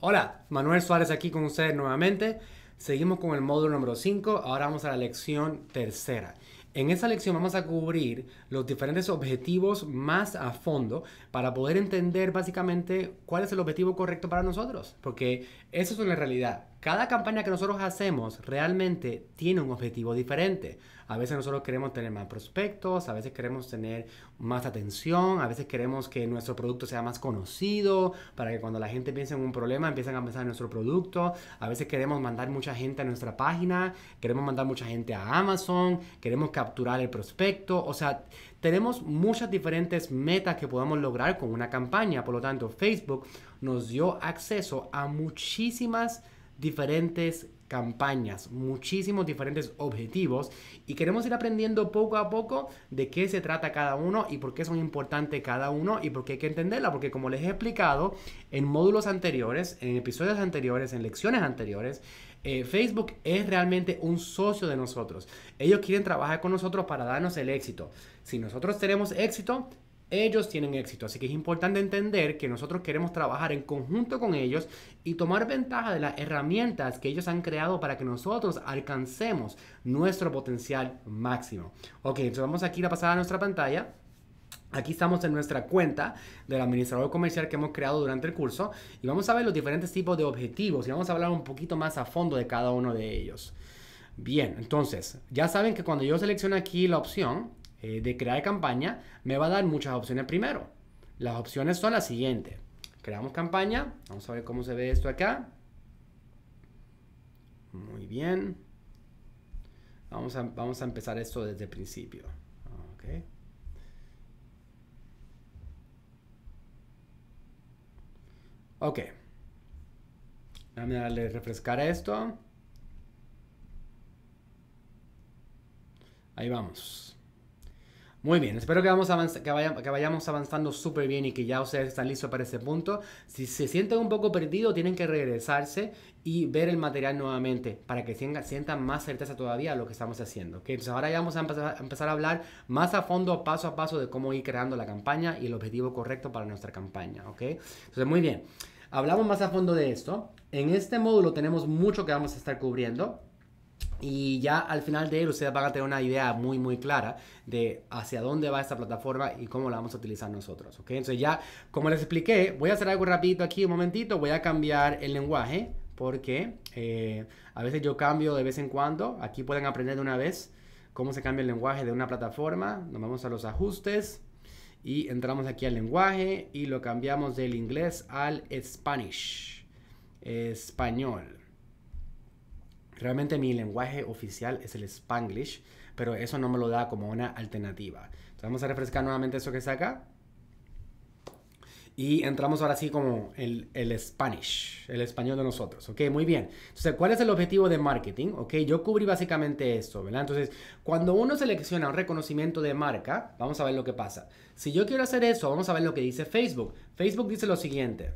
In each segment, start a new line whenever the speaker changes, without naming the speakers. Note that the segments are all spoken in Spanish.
Hola, Manuel Suárez aquí con ustedes nuevamente. Seguimos con el módulo número 5, ahora vamos a la lección tercera. En esa lección vamos a cubrir los diferentes objetivos más a fondo para poder entender básicamente cuál es el objetivo correcto para nosotros, porque eso es una realidad. Cada campaña que nosotros hacemos realmente tiene un objetivo diferente. A veces nosotros queremos tener más prospectos, a veces queremos tener más atención, a veces queremos que nuestro producto sea más conocido, para que cuando la gente piense en un problema empiecen a pensar en nuestro producto. A veces queremos mandar mucha gente a nuestra página, queremos mandar mucha gente a Amazon, queremos capturar el prospecto. O sea, tenemos muchas diferentes metas que podamos lograr con una campaña. Por lo tanto, Facebook nos dio acceso a muchísimas diferentes campañas, muchísimos diferentes objetivos y queremos ir aprendiendo poco a poco de qué se trata cada uno y por qué son importante cada uno y por qué hay que entenderla, porque como les he explicado en módulos anteriores, en episodios anteriores, en lecciones anteriores, eh, Facebook es realmente un socio de nosotros. Ellos quieren trabajar con nosotros para darnos el éxito. Si nosotros tenemos éxito, ellos tienen éxito. Así que es importante entender que nosotros queremos trabajar en conjunto con ellos y tomar ventaja de las herramientas que ellos han creado para que nosotros alcancemos nuestro potencial máximo. Ok, entonces vamos aquí a pasada a nuestra pantalla. Aquí estamos en nuestra cuenta del administrador comercial que hemos creado durante el curso y vamos a ver los diferentes tipos de objetivos y vamos a hablar un poquito más a fondo de cada uno de ellos. Bien, entonces, ya saben que cuando yo selecciono aquí la opción, eh, de crear campaña, me va a dar muchas opciones primero. Las opciones son las siguientes. Creamos campaña. Vamos a ver cómo se ve esto acá. Muy bien. Vamos a, vamos a empezar esto desde el principio. Okay. Ok. Dame darle refrescar esto. Ahí vamos. Muy bien, espero que, vayamos avanzando súper bien y que ya ustedes están listos para ese punto. Si se sienten un poco perdidos, tienen que regresarse y ver el material nuevamente para que sientan más certeza todavía lo que estamos haciendo. que Entonces ahora ya vamos a empezar, a hablar más a fondo, paso a paso, de cómo ir creando la campaña y el objetivo correcto para nuestra campaña. ¿ok? Entonces, muy bien, hablamos más a fondo de esto. En este módulo tenemos mucho que vamos a estar cubriendo y ya al final de él ustedes van a tener una idea muy muy clara de hacia dónde va esta plataforma y cómo la vamos a utilizar nosotros. ¿ok? Entonces ya, como les expliqué, voy a hacer algo rapidito aquí un momentito, voy a cambiar el lenguaje porque eh, a veces yo cambio de vez en cuando. Aquí pueden aprender de una vez cómo se cambia el lenguaje de una plataforma. Nos vamos a los ajustes y entramos aquí al lenguaje y lo cambiamos del inglés al Spanish. Español. Realmente mi lenguaje oficial es el spanglish, pero eso no me lo da como una alternativa. Entonces vamos a refrescar nuevamente eso que está acá. Y entramos ahora sí como el, el Spanish, el español de nosotros, ¿ok? Muy bien. Entonces, ¿cuál es el objetivo de marketing? ¿Ok? Yo cubrí básicamente esto, ¿verdad? Entonces, cuando uno selecciona un reconocimiento de marca, vamos a ver lo que pasa. Si yo quiero hacer eso, vamos a ver lo que dice Facebook. Facebook dice lo siguiente.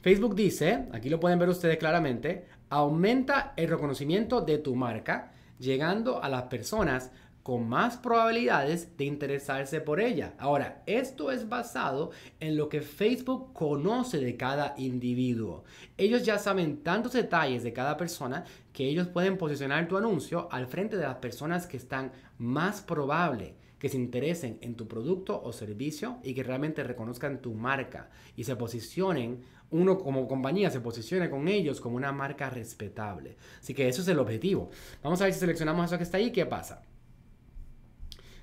Facebook dice, aquí lo pueden ver ustedes claramente, Aumenta el reconocimiento de tu marca, llegando a las personas con más probabilidades de interesarse por ella. Ahora, esto es basado en lo que Facebook conoce de cada individuo. Ellos ya saben tantos detalles de cada persona que ellos pueden posicionar tu anuncio al frente de las personas que están más probable que se interesen en tu producto o servicio y que realmente reconozcan tu marca y se posicionen uno como compañía se posiciona con ellos como una marca respetable. Así que eso es el objetivo. Vamos a ver si seleccionamos eso que está ahí, ¿qué pasa?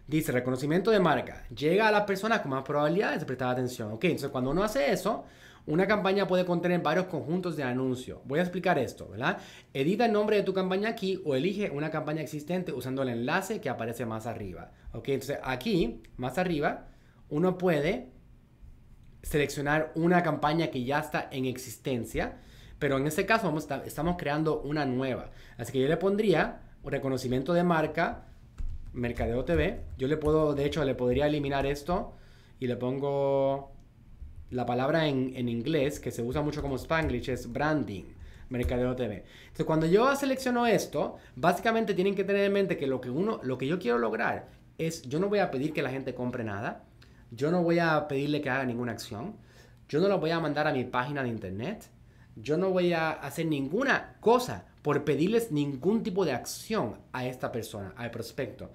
Dice reconocimiento de marca. Llega a las personas con más probabilidad de prestar atención. Ok, entonces cuando uno hace eso, una campaña puede contener varios conjuntos de anuncios. Voy a explicar esto, ¿verdad? Edita el nombre de tu campaña aquí o elige una campaña existente usando el enlace que aparece más arriba. Ok, entonces aquí, más arriba, uno puede seleccionar una campaña que ya está en existencia, pero en este caso vamos, estamos creando una nueva. Así que yo le pondría reconocimiento de marca, mercadeo TV. Yo le puedo, de hecho, le podría eliminar esto y le pongo la palabra en, en inglés que se usa mucho como spanglish, es branding. Mercadeo TV. Entonces, cuando yo selecciono esto, básicamente tienen que tener en mente que lo que uno, lo que yo quiero lograr es, yo no voy a pedir que la gente compre nada, yo no voy a pedirle que haga ninguna acción. Yo no lo voy a mandar a mi página de internet. Yo no voy a hacer ninguna cosa por pedirles ningún tipo de acción a esta persona, al prospecto.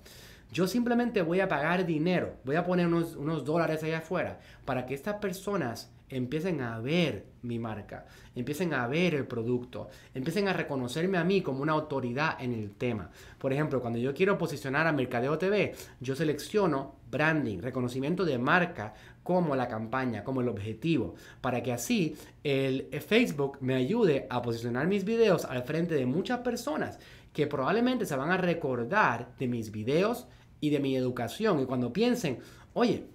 Yo simplemente voy a pagar dinero, voy a poner unos, unos dólares allá afuera para que estas personas empiecen a ver mi marca, empiecen a ver el producto, empiecen a reconocerme a mí como una autoridad en el tema. Por ejemplo, cuando yo quiero posicionar a Mercadeo TV, yo selecciono branding, reconocimiento de marca como la campaña, como el objetivo, para que así el Facebook me ayude a posicionar mis videos al frente de muchas personas que probablemente se van a recordar de mis videos y de mi educación y cuando piensen, oye,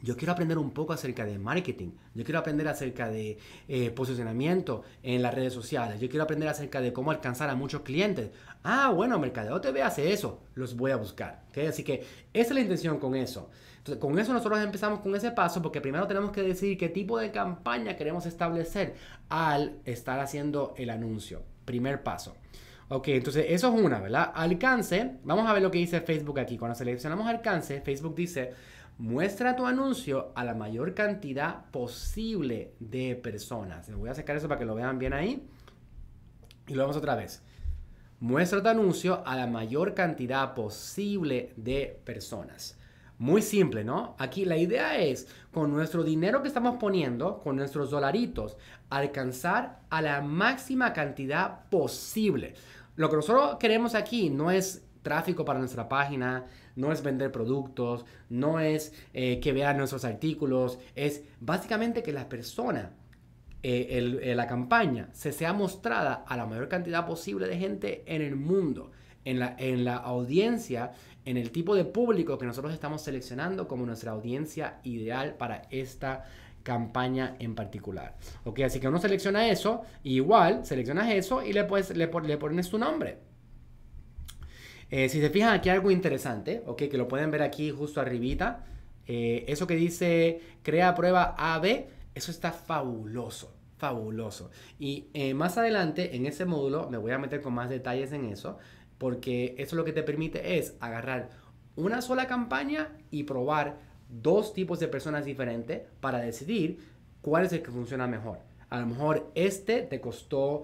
yo quiero aprender un poco acerca de marketing, yo quiero aprender acerca de eh, posicionamiento en las redes sociales, yo quiero aprender acerca de cómo alcanzar a muchos clientes. Ah, bueno, Mercadeo TV hace eso, los voy a buscar. Así que esa es la intención con eso. con eso nosotros empezamos con ese paso porque primero tenemos que decir qué tipo de campaña queremos establecer al estar haciendo el anuncio. Primer paso. Ok, entonces eso es una, ¿verdad? Alcance, vamos a ver lo que dice Facebook aquí. Cuando seleccionamos alcance, Facebook dice Muestra tu anuncio a la mayor cantidad posible de personas. Les voy a sacar eso para que lo vean bien ahí. Y lo vemos otra vez. Muestra tu anuncio a la mayor cantidad posible de personas. Muy simple, ¿no? Aquí la idea es, con nuestro dinero que estamos poniendo, con nuestros dolaritos, alcanzar a la máxima cantidad posible. Lo que nosotros queremos aquí no es tráfico para nuestra página, no es vender productos, no es eh, que vean nuestros artículos, es básicamente que la persona, eh, eh, la campaña, se sea mostrada a la mayor cantidad posible de gente en el mundo. En la, audiencia, en el tipo de público que nosotros estamos seleccionando como nuestra audiencia ideal para esta campaña en particular. Ok, así que uno selecciona eso, igual seleccionas eso y le, le pones tu nombre. Eh, si se fijan aquí algo interesante, ok, que lo pueden ver aquí justo arribita, eh, eso que dice crea prueba AB, eso está fabuloso, fabuloso. Y eh, más adelante en ese módulo me voy a meter con más detalles en eso, porque eso lo que te permite es agarrar una sola campaña y probar dos tipos de personas diferentes para decidir cuál es el que funciona mejor. A lo mejor este te costó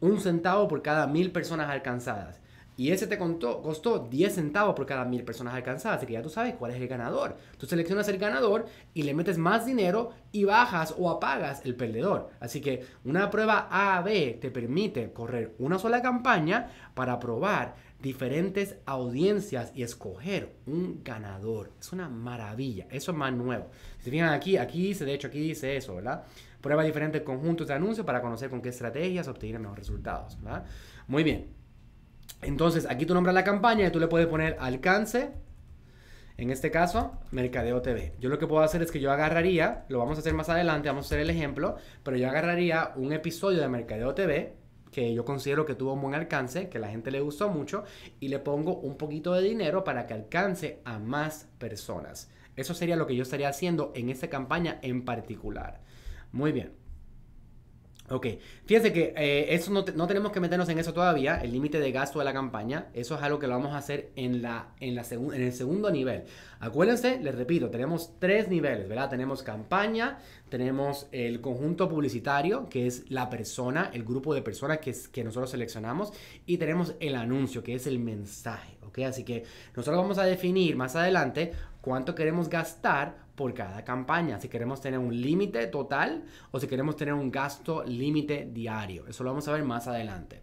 un centavo por cada mil personas alcanzadas. Y ese te contó, costó 10 centavos por cada mil personas alcanzadas. Así que ya tú sabes cuál es el ganador. Tú seleccionas el ganador y le metes más dinero y bajas o apagas el perdedor. Así que una prueba A-B te permite correr una sola campaña para probar diferentes audiencias y escoger un ganador. Es una maravilla. Eso es más nuevo. Si te fijan aquí, aquí dice, de hecho aquí dice eso, ¿verdad? Prueba diferentes conjuntos de anuncios para conocer con qué estrategias obtener mejores resultados, ¿verdad? Muy bien. Entonces, aquí tú nombras la campaña y tú le puedes poner alcance, en este caso, Mercadeo TV. Yo lo que puedo hacer es que yo agarraría, lo vamos a hacer más adelante, vamos a hacer el ejemplo, pero yo agarraría un episodio de Mercadeo TV que yo considero que tuvo un buen alcance, que la gente le gustó mucho, y le pongo un poquito de dinero para que alcance a más personas. Eso sería lo que yo estaría haciendo en esta campaña en particular. Muy bien. Ok, fíjense que eh, eso no, tenemos que meternos en eso todavía, el límite de gasto de la campaña, eso es algo que lo vamos a hacer en, la, en, la en el segundo nivel. Acuérdense, les repito, tenemos tres niveles, ¿verdad? Tenemos campaña, tenemos el conjunto publicitario, que es la persona, el grupo de personas que, que nosotros seleccionamos, y tenemos el anuncio, que es el mensaje, ¿ok? Así que nosotros vamos a definir más adelante cuánto queremos gastar por cada campaña. Si queremos tener un límite total o si queremos tener un gasto límite diario. Eso lo vamos a ver más adelante.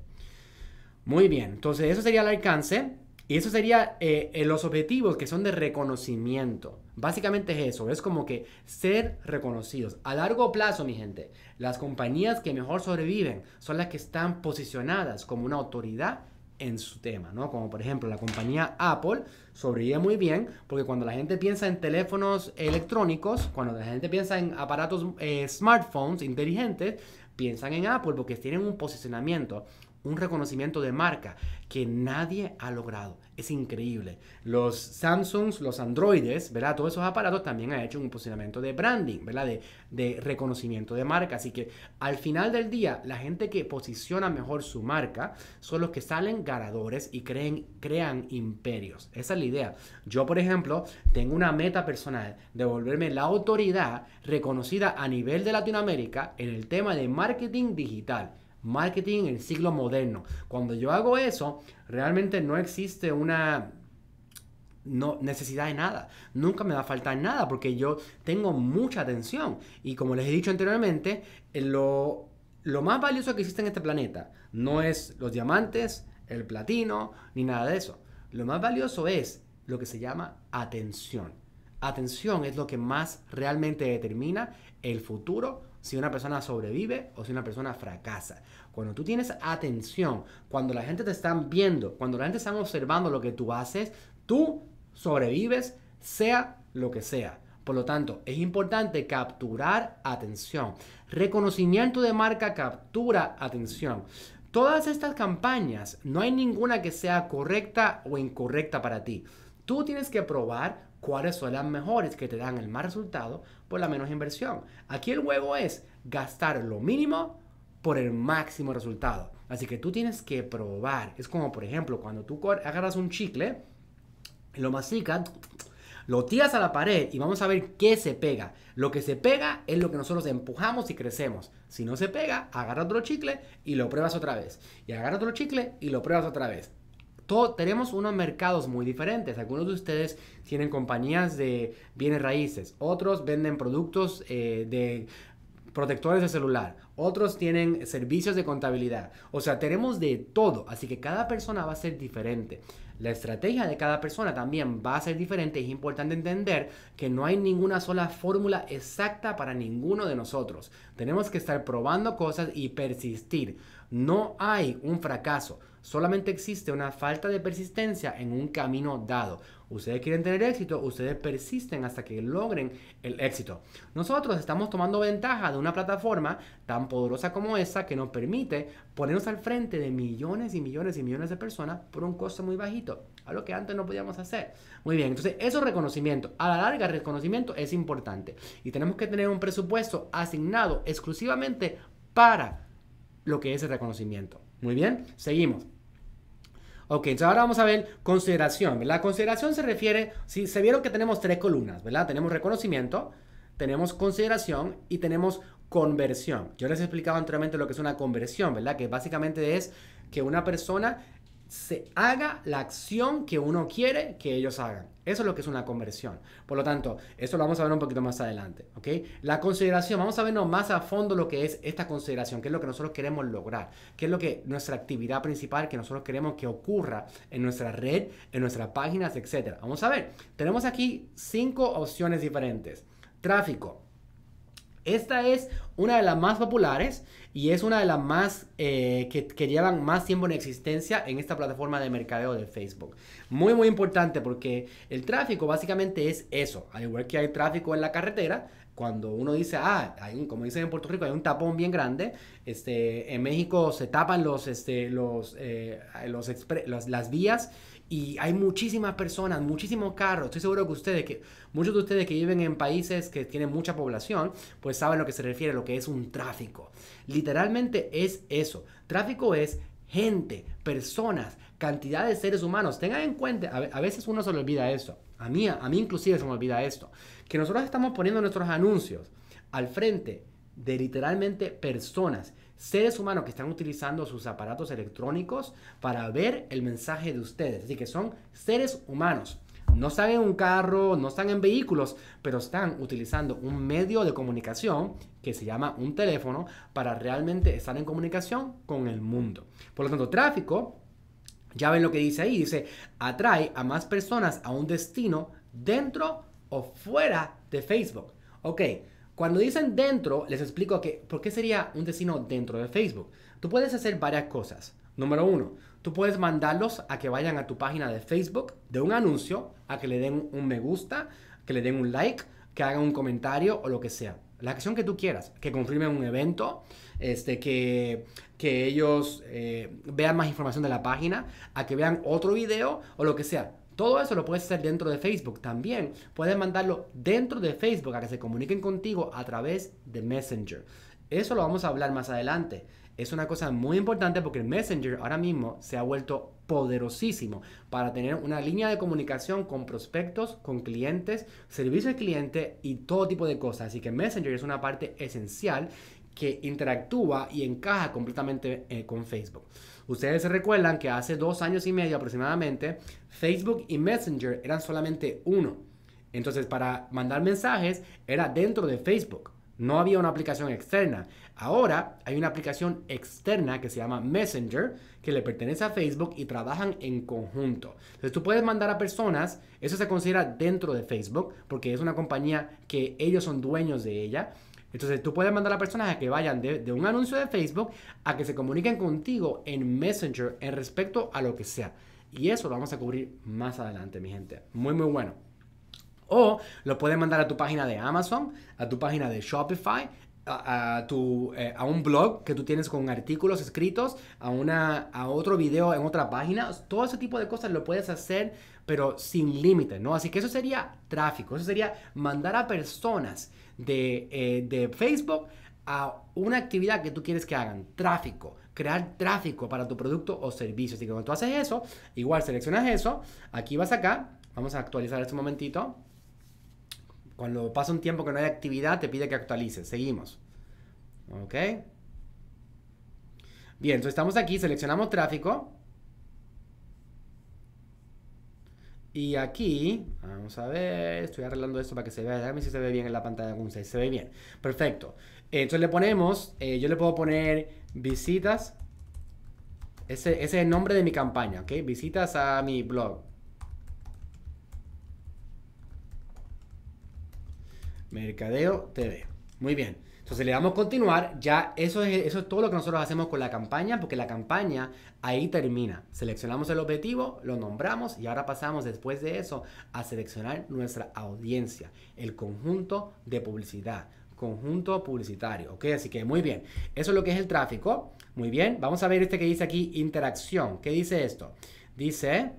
Muy bien, entonces eso sería el alcance. Y eso sería eh, eh, los objetivos que son de reconocimiento. Básicamente es eso, es como que ser reconocidos. A largo plazo, mi gente, las compañías que mejor sobreviven son las que están posicionadas como una autoridad en su tema, ¿no? Como por ejemplo la compañía Apple sobrevive muy bien porque cuando la gente piensa en teléfonos electrónicos, cuando la gente piensa en aparatos eh, smartphones inteligentes, piensan en Apple porque tienen un posicionamiento un reconocimiento de marca que nadie ha logrado. Es increíble. Los Samsungs, los Androides, ¿verdad? Todos esos aparatos también han hecho un posicionamiento de branding, ¿verdad? De, de reconocimiento de marca. Así que al final del día, la gente que posiciona mejor su marca son los que salen ganadores y creen, crean imperios. Esa es la idea. Yo, por ejemplo, tengo una meta personal de volverme la autoridad reconocida a nivel de Latinoamérica en el tema de marketing digital marketing en el siglo moderno. Cuando yo hago eso, realmente no existe una no, necesidad de nada. Nunca me va a faltar nada porque yo tengo mucha atención. Y como les he dicho anteriormente, eh, lo, lo más valioso que existe en este planeta no es los diamantes, el platino, ni nada de eso. Lo más valioso es lo que se llama atención. Atención es lo que más realmente determina el futuro si una persona sobrevive o si una persona fracasa. Cuando tú tienes atención, cuando la gente te está viendo, cuando la gente está observando lo que tú haces, tú sobrevives, sea lo que sea. Por lo tanto, es importante capturar atención. Reconocimiento de marca captura atención. Todas estas campañas, no hay ninguna que sea correcta o incorrecta para ti. Tú tienes que probar cuáles son las mejores que te dan el más resultado por la menos inversión. Aquí el juego es gastar lo mínimo por el máximo resultado. Así que tú tienes que probar. Es como, por ejemplo, cuando tú agarras un chicle, lo masticas, lo tiras a la pared y vamos a ver qué se pega. Lo que se pega es lo que nosotros empujamos y crecemos. Si no se pega, agarra otro chicle y lo pruebas otra vez. Y agarra otro chicle y lo pruebas otra vez tenemos unos mercados muy diferentes. Algunos de ustedes tienen compañías de bienes raíces, otros venden productos eh, de protectores de celular, otros tienen servicios de contabilidad. O sea, tenemos de todo, así que cada persona va a ser diferente. La estrategia de cada persona también va a ser diferente. Es importante entender que no hay ninguna sola fórmula exacta para ninguno de nosotros. Tenemos que estar probando cosas y persistir. No hay un fracaso. Solamente existe una falta de persistencia en un camino dado. Ustedes quieren tener éxito, ustedes persisten hasta que logren el éxito. Nosotros estamos tomando ventaja de una plataforma tan poderosa como esa que nos permite ponernos al frente de millones y millones y millones de personas por un costo muy bajito, lo que antes no podíamos hacer. Muy bien, entonces eso reconocimiento. A la larga, reconocimiento es importante y tenemos que tener un presupuesto asignado exclusivamente para lo que es el reconocimiento. Muy bien, seguimos. Ok, entonces ahora vamos a ver consideración, La Consideración se refiere, si se vieron que tenemos tres columnas, ¿verdad? Tenemos reconocimiento, tenemos consideración y tenemos conversión. Yo les he explicado anteriormente lo que es una conversión, ¿verdad? Que básicamente es que una persona se haga la acción que uno quiere que ellos hagan. Eso es lo que es una conversión. Por lo tanto, eso lo vamos a ver un poquito más adelante. La consideración, vamos a vernos más a fondo lo que es esta consideración, qué es lo que nosotros queremos lograr, qué es lo que nuestra actividad principal que nosotros queremos que ocurra en nuestra red, en nuestras páginas, etc. Vamos a ver, tenemos aquí cinco opciones diferentes. Tráfico, esta es una de las más populares y es una de las más eh, que, llevan más tiempo en existencia en esta plataforma de mercadeo de Facebook. Muy, muy importante porque el tráfico básicamente es eso. Al igual que hay tráfico en la carretera, cuando uno dice, ah, como dicen en Puerto Rico, hay un tapón bien grande, este, en México se tapan los, este, los, eh, las vías y hay muchísimas personas, muchísimos carros. Estoy seguro que ustedes, que muchos de ustedes que viven en países que tienen mucha población, pues saben lo que se refiere lo que es un tráfico. Literalmente es eso. Tráfico es gente, personas, cantidad de seres humanos. Tengan en cuenta, a, veces uno se le olvida eso. A mí, a mí inclusive se me olvida esto. Que nosotros estamos poniendo nuestros anuncios al frente de literalmente personas, seres humanos que están utilizando sus aparatos electrónicos para ver el mensaje de ustedes. Así que son seres humanos. No están en un carro, no están en vehículos, pero están utilizando un medio de comunicación que se llama un teléfono para realmente estar en comunicación con el mundo. Por lo tanto, tráfico, ya ven lo que dice ahí, dice, atrae a más personas a un destino dentro o fuera de Facebook. Ok, cuando dicen dentro, les explico que, ¿por qué sería un destino dentro de Facebook? Tú puedes hacer varias cosas. Número uno, tú puedes mandarlos a que vayan a tu página de Facebook de un anuncio, a que le den un me gusta, que le den un like, que hagan un comentario o lo que sea. La acción que tú quieras, que confirmen un evento, este, que, que ellos eh, vean más información de la página, a que vean otro video o lo que sea todo eso lo puedes hacer dentro de Facebook también. Puedes mandarlo dentro de Facebook a que se comuniquen contigo a través de Messenger. Eso lo vamos a hablar más adelante. Es una cosa muy importante porque el Messenger ahora mismo se ha vuelto poderosísimo para tener una línea de comunicación con prospectos, con clientes, servicio al cliente y todo tipo de cosas. Así que Messenger es una parte esencial que interactúa y encaja completamente eh, con Facebook. Ustedes se recuerdan que hace dos años y medio aproximadamente, Facebook y Messenger eran solamente uno. Entonces, para mandar mensajes era dentro de Facebook. No había una aplicación externa. Ahora hay una aplicación externa que se llama Messenger, que le pertenece a Facebook y trabajan en conjunto. Entonces tú puedes mandar a personas, eso se considera dentro de Facebook, porque es una compañía que ellos son dueños de ella. Entonces tú puedes mandar a personas a que vayan de, un anuncio de Facebook a que se comuniquen contigo en Messenger en respecto a lo que sea. Y eso lo vamos a cubrir más adelante, mi gente. Muy, muy bueno. O lo puedes mandar a tu página de Amazon, a tu página de Shopify, a, eh, un blog que tú tienes con artículos escritos, a, una, a otro video en otra página. Todo ese tipo de cosas lo puedes hacer, pero sin límite, ¿no? Así que eso sería tráfico, eso sería mandar a personas eh, de, Facebook a una actividad que tú quieres que hagan, tráfico, crear tráfico para tu producto o servicio. Así que cuando tú haces eso, igual seleccionas eso, aquí vas acá, vamos a actualizar este momentito. Cuando pasa un tiempo que no hay actividad, te pide que actualices. Seguimos. ¿Ok? Bien, entonces estamos aquí, seleccionamos tráfico. Y aquí, vamos a ver, estoy arreglando esto para que se vea, déjame si se ve bien en la pantalla algún se ve bien, perfecto. Entonces le ponemos, eh, yo le puedo poner visitas, ese, ese, es el nombre de mi campaña, ¿ok? Visitas a mi blog. Mercadeo TV, muy bien. Entonces le damos continuar, ya eso es, eso es todo lo que nosotros hacemos con la campaña, porque la campaña ahí termina. Seleccionamos el objetivo, lo nombramos y ahora pasamos después de eso a seleccionar nuestra audiencia, el conjunto de publicidad, conjunto publicitario, ¿ok? Así que muy bien, eso es lo que es el tráfico. Muy bien, vamos a ver este que dice aquí, interacción. ¿Qué dice esto? Dice...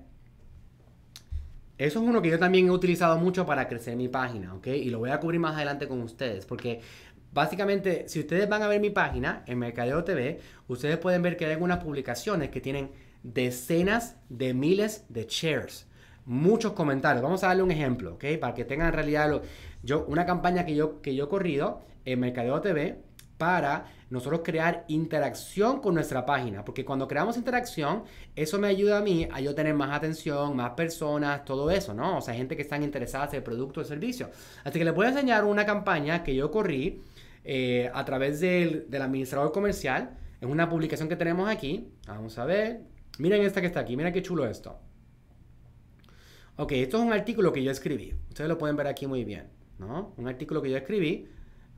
Eso es uno que yo también he utilizado mucho para crecer mi página, ¿ok? Y lo voy a cubrir más adelante con ustedes, porque Básicamente, si ustedes van a ver mi página en Mercadeo TV, ustedes pueden ver que hay algunas publicaciones que tienen decenas de miles de shares muchos comentarios. Vamos a darle un ejemplo, ¿ok? Para que tengan en realidad yo, una campaña que yo, que yo he corrido en Mercadeo TV para nosotros crear interacción con nuestra página, porque cuando creamos interacción, eso me ayuda a mí a yo tener más atención, más personas, todo eso, ¿no? O sea, gente que están interesadas en el producto o servicio. Así que les voy a enseñar una campaña que yo corrí eh, a través del, del administrador comercial. Es una publicación que tenemos aquí. Vamos a ver. Miren esta que está aquí. Mira qué chulo esto. Ok, esto es un artículo que yo escribí. Ustedes lo pueden ver aquí muy bien. ¿no? Un artículo que yo escribí.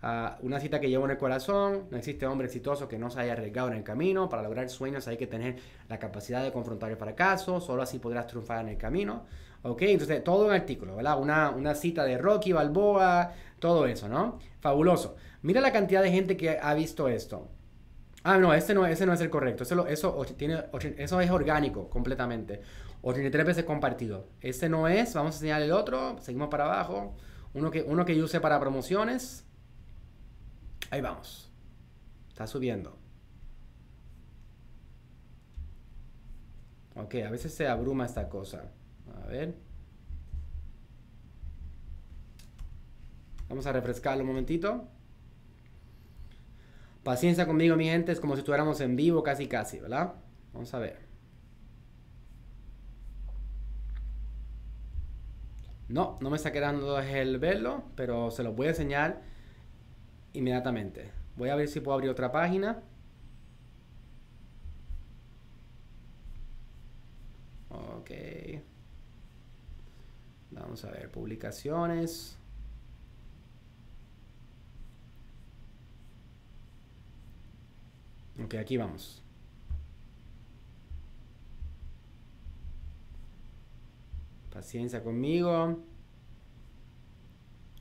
Ah, una cita que llevo en el corazón. No existe hombre exitoso que no se haya arriesgado en el camino. Para lograr sueños hay que tener la capacidad de confrontar el fracaso. Solo así podrás triunfar en el camino. ¿Ok? Entonces, todo un artículo, ¿verdad? Una, cita de Rocky Balboa, todo eso, ¿no? Fabuloso. Mira la cantidad de gente que ha visto esto. Ah, no, este no, ese no es el correcto. Eso, tiene, eso es orgánico completamente. 83 veces compartido. Este no es. Vamos a enseñar el otro. Seguimos para abajo. Uno que, uno que yo use para promociones. Ahí vamos. Está subiendo. Ok, a veces se abruma esta cosa. A ver. Vamos a refrescarlo un momentito. Paciencia conmigo, mi gente. Es como si estuviéramos en vivo casi casi, ¿verdad? Vamos a ver. No, no me está quedando el verlo, pero se los voy a enseñar inmediatamente. Voy a ver si puedo abrir otra página. Ok. Vamos a ver, publicaciones. Ok, aquí vamos. Paciencia conmigo.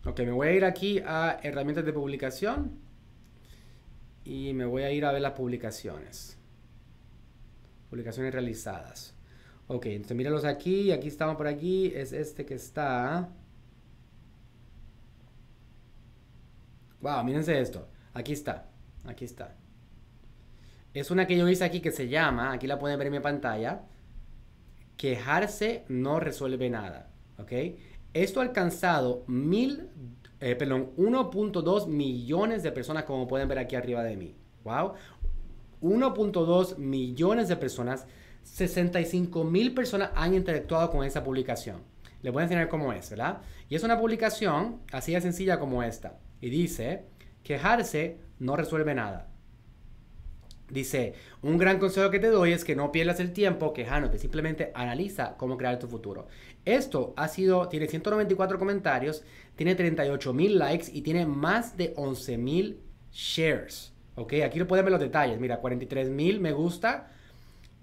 Ok, me voy a ir aquí a herramientas de publicación y me voy a ir a ver las publicaciones. Publicaciones realizadas. Ok, entonces míralos aquí, aquí estamos por aquí, es este que está. Wow, mírense esto, aquí está, aquí está. Es una que yo hice aquí que se llama, aquí la pueden ver en mi pantalla, quejarse no resuelve nada, ¿ok? Esto ha alcanzado mil, eh, perdón, 1.2 millones de personas como pueden ver aquí arriba de mí, wow. 1.2 millones de personas 65 mil personas han interactuado con esa publicación. Les voy a enseñar cómo es, ¿verdad? Y es una publicación así de sencilla como esta. Y dice, quejarse no resuelve nada. Dice, un gran consejo que te doy es que no pierdas el tiempo quejándote, simplemente analiza cómo crear tu futuro. Esto ha sido, tiene 194 comentarios, tiene 38 mil likes y tiene más de 11 mil shares. Ok, aquí lo pueden ver los detalles. Mira, 43 mil me gusta,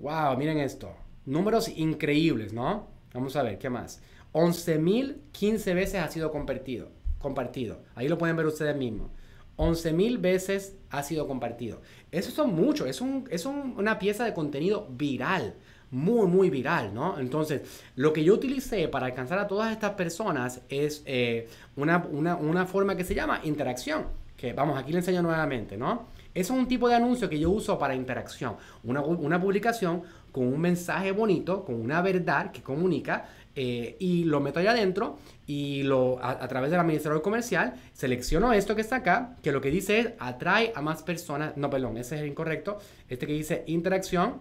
Wow, miren esto. Números increíbles, ¿no? Vamos a ver, ¿qué más? 11.015 veces ha sido compartido. compartido. Ahí lo pueden ver ustedes mismos. 11.000 veces ha sido compartido. Eso son muchos. Es, un, es un, una pieza de contenido viral. Muy, muy viral, ¿no? Entonces, lo que yo utilicé para alcanzar a todas estas personas es eh, una, una, una forma que se llama interacción. Que vamos, aquí le enseño nuevamente, ¿no? Eso es un tipo de anuncio que yo uso para interacción. Una, publicación con un mensaje bonito, con una verdad que comunica, eh, y lo meto allá adentro y lo, a, a, través del administrador comercial selecciono esto que está acá, que lo que dice es atrae a más personas, no, perdón, ese es el incorrecto, este que dice interacción,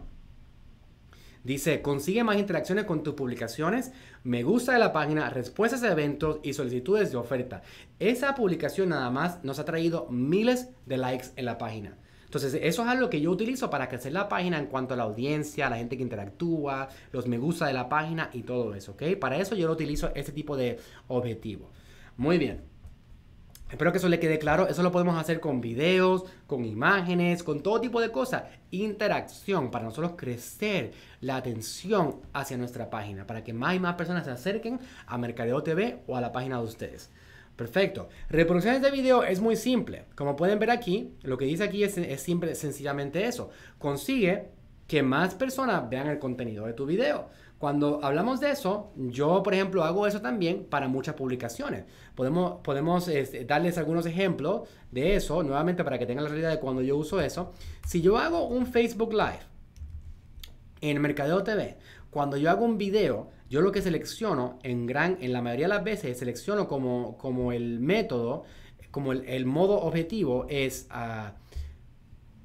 Dice, consigue más interacciones con tus publicaciones, me gusta de la página, respuestas a eventos y solicitudes de oferta. Esa publicación nada más nos ha traído miles de likes en la página. Entonces, eso es algo que yo utilizo para crecer la página en cuanto a la audiencia, la gente que interactúa, los me gusta de la página y todo eso, ¿ok? Para eso yo lo utilizo este tipo de objetivo. Muy bien. Espero que eso le quede claro. Eso lo podemos hacer con videos, con imágenes, con todo tipo de cosas. Interacción para nosotros crecer la atención hacia nuestra página, para que más y más personas se acerquen a Mercadeo TV o a la página de ustedes. Perfecto. Reproducciones de este video es muy simple. Como pueden ver aquí, lo que dice aquí es, sencillamente eso. Consigue que más personas vean el contenido de tu video. Cuando hablamos de eso, yo, por ejemplo, hago eso también para muchas publicaciones. Podemos, podemos este, darles algunos ejemplos de eso, nuevamente para que tengan la realidad de cuando yo uso eso. Si yo hago un Facebook Live en Mercadeo TV, cuando yo hago un video, yo lo que selecciono en gran, en la mayoría de las veces, selecciono como, como el método, como el, modo objetivo es... Ah,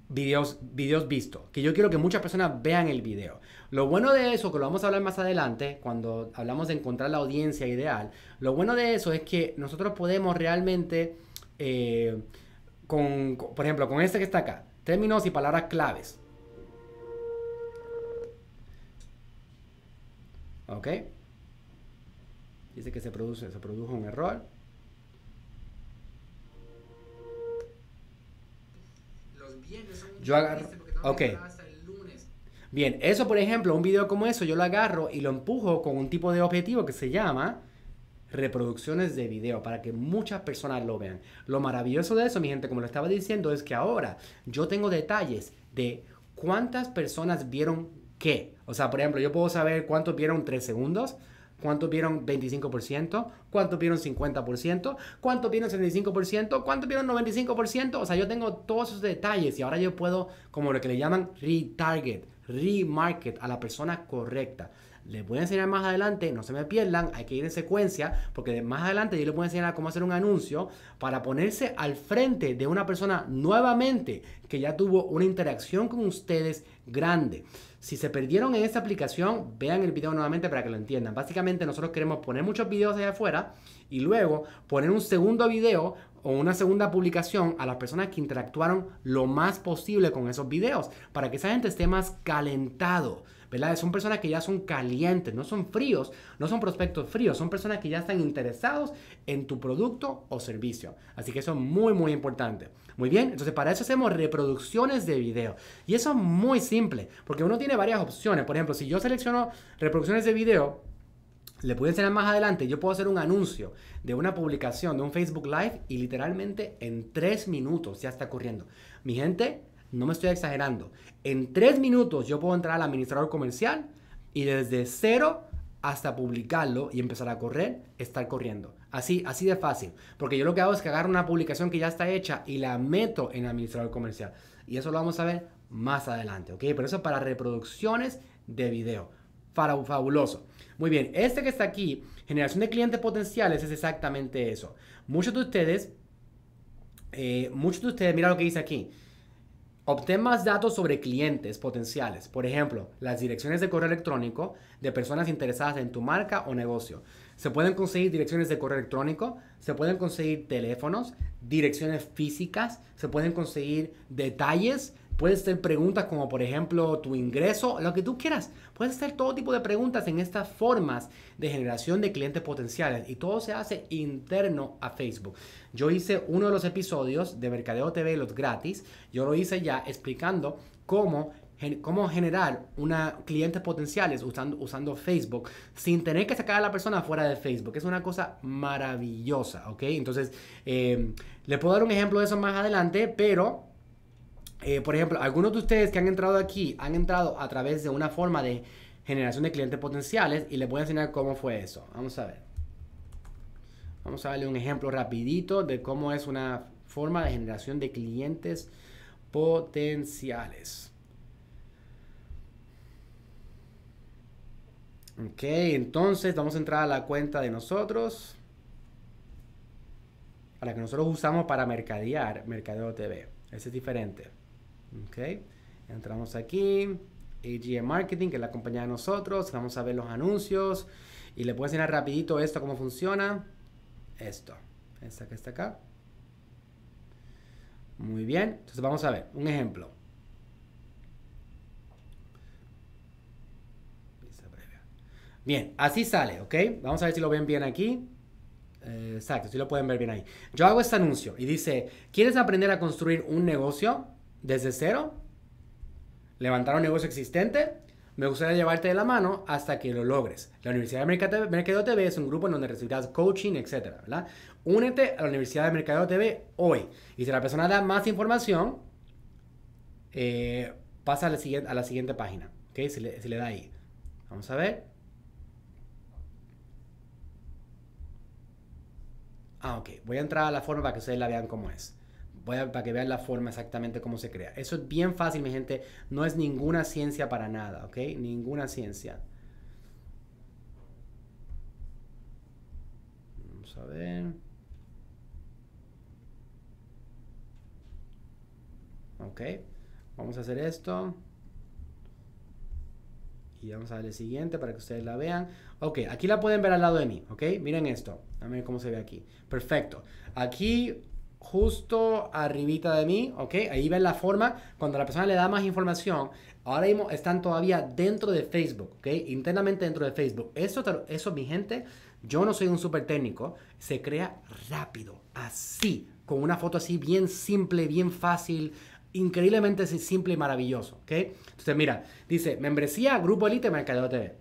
videos, videos vistos, que yo quiero que muchas personas vean el video. Lo bueno de eso, que lo vamos a hablar más adelante, cuando hablamos de encontrar la audiencia ideal, lo bueno de eso es que nosotros podemos realmente, eh, con, por ejemplo, con este que está acá, términos y palabras claves. ¿Ok? Dice que se, produce, se produjo un error. Yo agarro. Ok. Bien, eso por ejemplo, un video como eso, yo lo agarro y lo empujo con un tipo de objetivo que se llama reproducciones de video para que muchas personas lo vean. Lo maravilloso de eso, mi gente, como lo estaba diciendo, es que ahora yo tengo detalles de cuántas personas vieron qué. O sea, por ejemplo, yo puedo saber cuántos vieron 3 segundos, cuántos vieron 25%, cuántos vieron 50%, cuántos vieron 75%, cuántos vieron 95%. O sea, yo tengo todos esos detalles y ahora yo puedo, como lo que le llaman, retarget remarket a la persona correcta. Les voy a enseñar más adelante, no se me pierdan, hay que ir en secuencia, porque más adelante yo les voy a enseñar cómo hacer un anuncio para ponerse al frente de una persona nuevamente que ya tuvo una interacción con ustedes grande. Si se perdieron en esta aplicación, vean el video nuevamente para que lo entiendan. Básicamente nosotros queremos poner muchos videos de afuera y luego poner un segundo video o una segunda publicación a las personas que interactuaron lo más posible con esos videos para que esa gente esté más calentado. ¿verdad? Son personas que ya son calientes, no son fríos, no son prospectos fríos, son personas que ya están interesados en tu producto o servicio. Así que eso es muy, muy importante. Muy bien, entonces para eso hacemos reproducciones de video. Y eso es muy simple, porque uno tiene varias opciones. Por ejemplo, si yo selecciono reproducciones de video, le pude enseñar más adelante, yo puedo hacer un anuncio de una publicación, de un Facebook Live y literalmente en tres minutos ya está corriendo. Mi gente, no me estoy exagerando. En tres minutos yo puedo entrar al administrador comercial y desde cero hasta publicarlo y empezar a correr, estar corriendo. Así, así de fácil. Porque yo lo que hago es que agarro una publicación que ya está hecha y la meto en administrador comercial. Y eso lo vamos a ver más adelante, ¿ok? Pero eso para reproducciones de video. Fabuloso. Muy bien, este que está aquí, generación de clientes potenciales, es exactamente eso. Muchos de ustedes, eh, muchos de ustedes, mira lo que dice aquí. Obtén más datos sobre clientes potenciales, por ejemplo, las direcciones de correo electrónico de personas interesadas en tu marca o negocio. Se pueden conseguir direcciones de correo electrónico, se pueden conseguir teléfonos, direcciones físicas, se pueden conseguir detalles Puedes ser preguntas como por ejemplo tu ingreso, lo que tú quieras. puedes ser todo tipo de preguntas en estas formas de generación de clientes potenciales. Y todo se hace interno a Facebook. Yo hice uno de los episodios de Mercadeo TV, los gratis. Yo lo hice ya explicando cómo cómo generar una, clientes potenciales usando, usando Facebook sin tener que sacar a la persona fuera de Facebook. Es una cosa maravillosa, ¿ok? Entonces, eh, le puedo dar un ejemplo de eso más adelante, pero eh, por ejemplo, algunos de ustedes que han entrado aquí han entrado a través de una forma de generación de clientes potenciales y les voy a enseñar cómo fue eso. Vamos a ver. Vamos a darle un ejemplo rapidito de cómo es una forma de generación de clientes potenciales. Ok, entonces vamos a entrar a la cuenta de nosotros. para que nosotros usamos para mercadear Mercadeo TV. Ese es diferente ok Entramos aquí, AGM Marketing, que es la compañía de nosotros. Vamos a ver los anuncios y le puedo enseñar rapidito esto, cómo funciona. Esto, esta que está acá. Muy bien, entonces vamos a ver un ejemplo. Bien, así sale, ¿ok? Vamos a ver si lo ven bien aquí. exacto, si lo pueden ver bien ahí. Yo hago este anuncio y dice, ¿quieres aprender a construir un negocio? desde cero, levantar un negocio existente, me gustaría llevarte de la mano hasta que lo logres. La Universidad de Mercado TV es un grupo en donde recibirás coaching, etc. Únete a la Universidad de Mercado TV hoy. Y si la persona da más información, eh, pasa a la siguiente, a la siguiente página. ¿Ok? Si le, le da ahí. Vamos a ver. Ah, ok. Voy a entrar a la forma para que ustedes la vean cómo es para que vean la forma exactamente cómo se crea. Eso es bien fácil, mi gente. No es ninguna ciencia para nada, ¿ok? Ninguna ciencia. Vamos a ver. Ok. Vamos a hacer esto. Y vamos a darle siguiente para que ustedes la vean. Ok, aquí la pueden ver al lado de mí, ¿ok? Miren esto. A ver cómo se ve aquí. Perfecto. Aquí justo arribita de mí, ¿ok? Ahí ven la forma, cuando la persona le da más información, ahora mismo están todavía dentro de Facebook, ¿ok? Internamente dentro de Facebook. Eso, eso mi gente, yo no soy un súper técnico, se crea rápido, así, con una foto así bien simple, bien fácil, increíblemente simple y maravilloso, ¿ok? Entonces mira, dice, membresía, Grupo Elite, Mercadeo TV.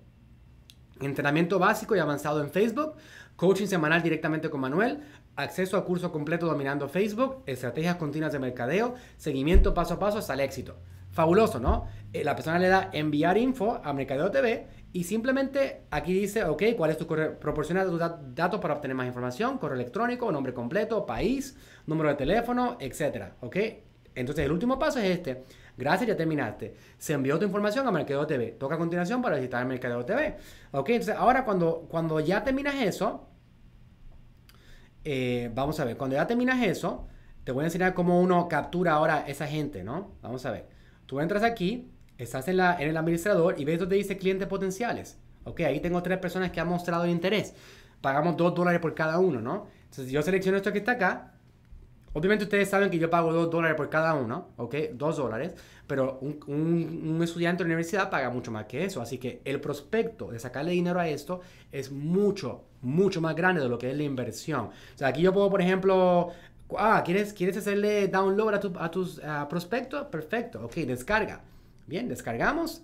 Entrenamiento básico y avanzado en Facebook, coaching semanal directamente con Manuel, acceso a curso completo dominando Facebook, estrategias continuas de mercadeo, seguimiento paso a paso hasta el éxito. Fabuloso, ¿no? Eh, la persona le da enviar info a Mercadeo TV y simplemente aquí dice, ok, ¿cuál es tu correo? Proporciona tus datos para obtener más información, correo electrónico, nombre completo, país, número de teléfono, etc. ¿Ok? Entonces el último paso es este. Gracias, ya terminaste. Se envió tu información a Mercadeo TV. Toca a continuación para visitar Mercadeo TV. ¿Ok? Entonces ahora cuando, cuando ya terminas eso, eh, vamos a ver, cuando ya terminas eso, te voy a enseñar cómo uno captura ahora esa gente, ¿no? Vamos a ver. Tú entras aquí, estás en, la, en el administrador y ves donde dice clientes potenciales. Ok, ahí tengo tres personas que han mostrado interés. Pagamos dos dólares por cada uno, ¿no? Entonces yo selecciono esto que está acá Obviamente ustedes saben que yo pago 2 dólares por cada uno, ¿ok? 2 dólares, pero un, estudiante de la universidad paga mucho más que eso, así que el prospecto de sacarle dinero a esto es mucho, mucho más grande de lo que es la inversión. O sea, aquí yo puedo, por ejemplo, ah, ¿quieres, quieres hacerle download a, tu, a tus prospectos? Perfecto, ok, descarga. Bien, descargamos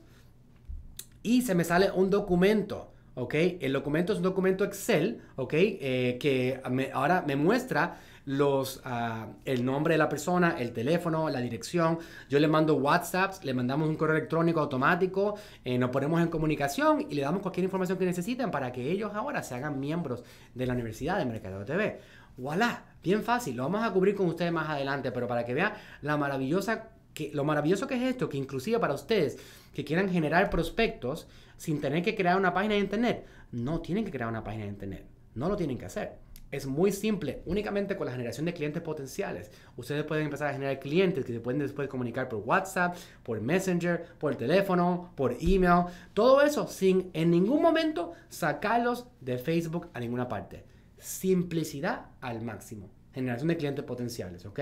y se me sale un documento. ¿ok? El documento es un documento Excel, ¿ok? Eh, que ahora me muestra los, ah, el nombre de la persona, el teléfono, la dirección. Yo le mando Whatsapp, le mandamos un correo electrónico automático, eh, nos ponemos en comunicación y le damos cualquier información que necesiten para que ellos ahora se hagan miembros de la Universidad de Mercado TV. ¡Voilà! Bien fácil, lo vamos a cubrir con ustedes más adelante, pero para que vean la maravillosa que, lo maravilloso que es esto, que inclusive para ustedes que quieran generar prospectos sin tener que crear una página de internet, no tienen que crear una página de internet, no lo tienen que hacer. Es muy simple, únicamente con la generación de clientes potenciales. Ustedes pueden empezar a generar clientes que se pueden después comunicar por WhatsApp, por Messenger, por teléfono, por email. Todo eso sin en ningún momento sacarlos de Facebook a ninguna parte. Simplicidad al máximo. Generación de clientes potenciales, ¿ok?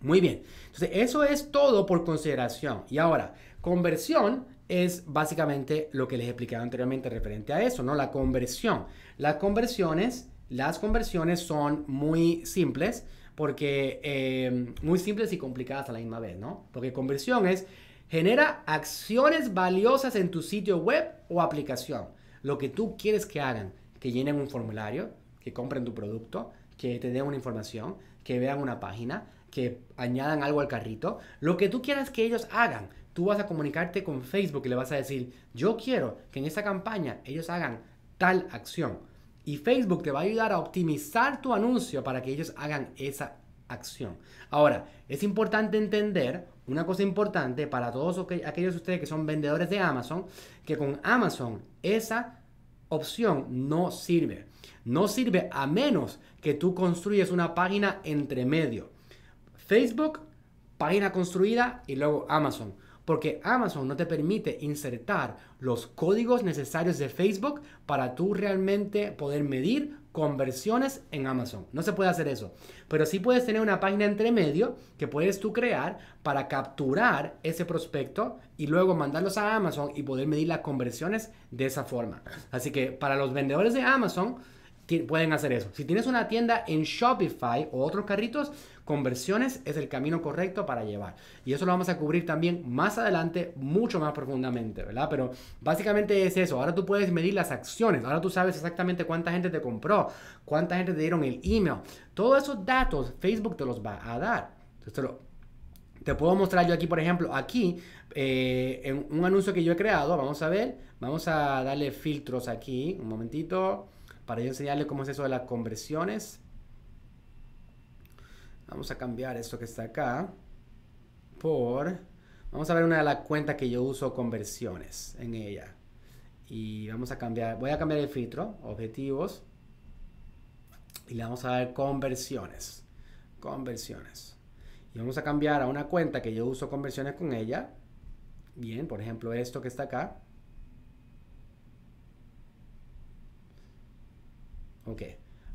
Muy bien. Entonces, eso es todo por consideración. Y ahora, conversión es básicamente lo que les explicado anteriormente referente a eso, ¿no? La conversión. Las conversiones las conversiones son muy simples, porque eh, muy simples y complicadas a la misma vez, ¿no? Porque conversión es genera acciones valiosas en tu sitio web o aplicación. Lo que tú quieres que hagan, que llenen un formulario, que compren tu producto, que te den una información, que vean una página, que añadan algo al carrito, lo que tú quieras que ellos hagan. Tú vas a comunicarte con Facebook y le vas a decir, yo quiero que en esta campaña ellos hagan tal acción y Facebook te va a ayudar a optimizar tu anuncio para que ellos hagan esa acción. Ahora, es importante entender una cosa importante para todos aquellos de ustedes que son vendedores de Amazon, que con Amazon esa opción no sirve. No sirve a menos que tú construyes una página entre medio. Facebook, página construida y luego Amazon porque Amazon no te permite insertar los códigos necesarios de Facebook para tú realmente poder medir conversiones en Amazon. No se puede hacer eso. Pero sí puedes tener una página entre medio que puedes tú crear para capturar ese prospecto y luego mandarlos a Amazon y poder medir las conversiones de esa forma. Así que para los vendedores de Amazon, pueden hacer eso. Si tienes una tienda en Shopify o otros carritos, conversiones es el camino correcto para llevar. Y eso lo vamos a cubrir también más adelante, mucho más profundamente, ¿verdad? Pero básicamente es eso. Ahora tú puedes medir las acciones. Ahora tú sabes exactamente cuánta gente te compró, cuánta gente te dieron el email. Todos esos datos Facebook te los va a dar. te, te puedo mostrar yo aquí, por ejemplo, aquí, eh, en un anuncio que yo he creado. Vamos a ver. Vamos a darle filtros aquí. Un momentito para yo enseñarle cómo es eso de las conversiones. Vamos a cambiar esto que está acá por... Vamos a ver una de las cuentas que yo uso conversiones en ella. Y vamos a cambiar, voy a cambiar el filtro, objetivos. Y le vamos a dar conversiones. Conversiones. Y vamos a cambiar a una cuenta que yo uso conversiones con ella. Bien, por ejemplo, esto que está acá. Ok.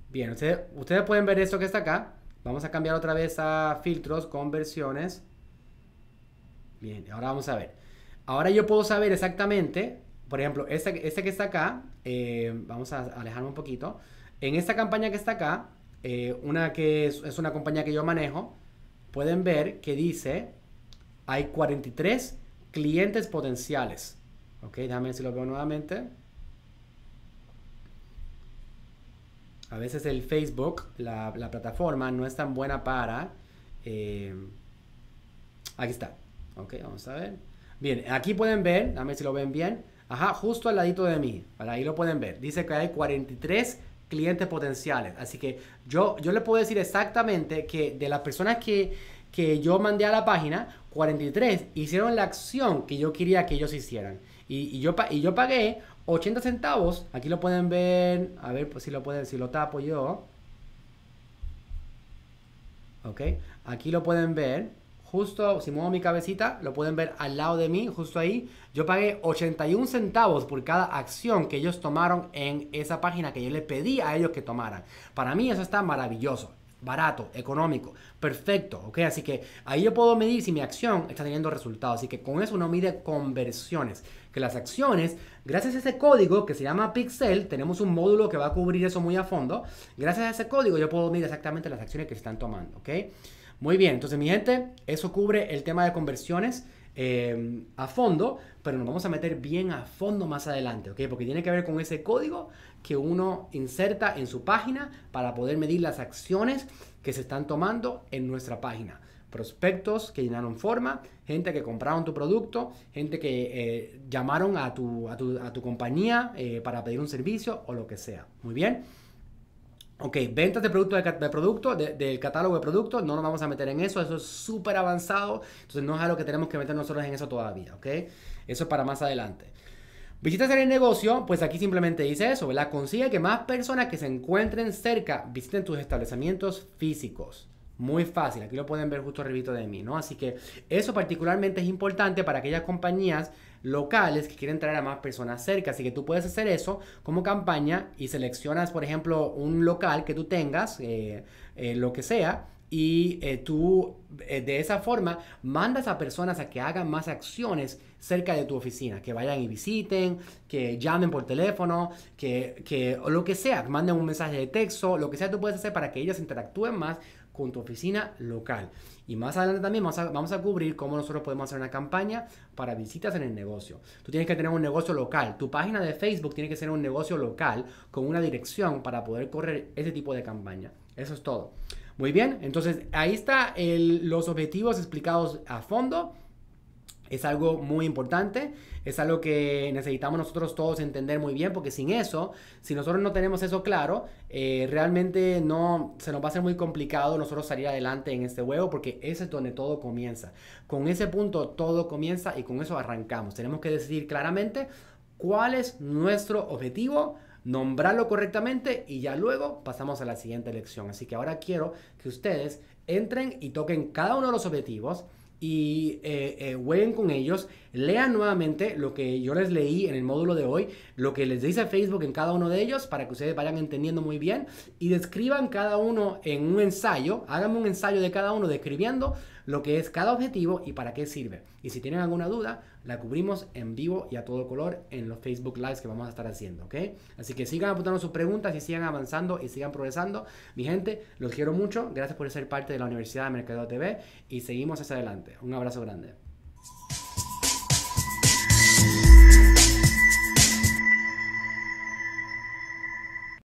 Bien, ustedes, pueden ver esto que está acá. Vamos a cambiar otra vez a filtros, conversiones. Bien, ahora vamos a ver. Ahora yo puedo saber exactamente, por ejemplo, este, que está acá, eh, vamos a alejarme un poquito. En esta campaña que está acá, eh, una que es, es una compañía que yo manejo, pueden ver que dice hay 43 clientes potenciales. Ok, déjame si lo veo nuevamente. A veces el Facebook, la, plataforma, no es tan buena para... Eh, aquí está. Ok, vamos a ver. Bien, aquí pueden ver, a ver si lo ven bien. Ajá, justo al ladito de mí. ahí lo pueden ver. Dice que hay 43 clientes potenciales. Así que yo, yo le puedo decir exactamente que de las personas que, que yo mandé a la página, 43 hicieron la acción que yo quería que ellos hicieran. Y, yo, y yo pagué 80 centavos. Aquí lo pueden ver. A ver pues, si lo pueden, si lo tapo yo. Ok. Aquí lo pueden ver. Justo, si muevo mi cabecita, lo pueden ver al lado de mí, justo ahí. Yo pagué 81 centavos por cada acción que ellos tomaron en esa página que yo le pedí a ellos que tomaran. Para mí eso está maravilloso barato, económico, perfecto, ¿ok? Así que ahí yo puedo medir si mi acción está teniendo resultados, así que con eso uno mide conversiones, que las acciones, gracias a ese código que se llama Pixel, tenemos un módulo que va a cubrir eso muy a fondo, gracias a ese código yo puedo medir exactamente las acciones que se están tomando, ¿ok? Muy bien, entonces mi gente, eso cubre el tema de conversiones. Em, a fondo, pero nos vamos a meter bien a fondo más adelante, Porque tiene que ver con ese código que uno inserta en su página para poder medir las acciones que se están tomando en nuestra página. Prospectos que llenaron forma, gente que compraron tu producto, gente que eh, llamaron a tu, a tu, compañía eh, para pedir un servicio o lo que sea. Muy bien. Ok, ventas de producto, de, de producto del catálogo de productos, no nos vamos a meter en eso, eso es súper avanzado, entonces no es algo que tenemos que meter nosotros en eso todavía, ¿ok? Eso es para más adelante. Visitas en el negocio, pues aquí simplemente dice eso, la Consigue que más personas que se encuentren cerca visiten tus establecimientos físicos. Muy fácil, aquí lo pueden ver justo arribito de mí, ¿no? Así que eso particularmente es importante para aquellas compañías locales que quieren traer a más personas cerca. Así que tú puedes hacer eso como campaña y seleccionas, por ejemplo, un local que tú tengas, eh, eh, lo que sea, y eh, tú de esa forma mandas a personas a que hagan más acciones cerca de tu oficina, que vayan y visiten, que llamen por teléfono, que, que lo que sea, manden un mensaje de texto, lo que sea tú puedes hacer para que ellas interactúen más con tu oficina local. Y más adelante también vamos a, cubrir cómo nosotros podemos hacer una campaña para visitas en el negocio. Tú tienes que tener un negocio local. Tu página de Facebook tiene que ser un negocio local con una dirección para poder correr ese tipo de campaña. Eso es todo. Muy bien, entonces ahí está los objetivos explicados a fondo es algo muy importante, es algo que necesitamos nosotros todos entender muy bien, porque sin eso, si nosotros no tenemos eso claro, eh, realmente no se nos va a ser muy complicado nosotros salir adelante en este juego, porque ese es donde todo comienza. Con ese punto todo comienza y con eso arrancamos. Tenemos que decidir claramente cuál es nuestro objetivo, nombrarlo correctamente y ya luego pasamos a la siguiente lección. Así que ahora quiero que ustedes entren y toquen cada uno de los objetivos y eh, eh, jueguen con ellos Lean nuevamente lo que yo les leí en el módulo de hoy, lo que les dice Facebook en cada uno de ellos para que ustedes vayan entendiendo muy bien y describan cada uno en un ensayo, háganme un ensayo de cada uno describiendo lo que es cada objetivo y para qué sirve. Y si tienen alguna duda, la cubrimos en vivo y a todo color en los Facebook Lives que vamos a estar haciendo, ¿ok? Así que sigan apuntando sus preguntas y sigan avanzando y sigan progresando. Mi gente, los quiero mucho. Gracias por ser parte de la Universidad de Mercado TV y seguimos hacia adelante. Un abrazo grande.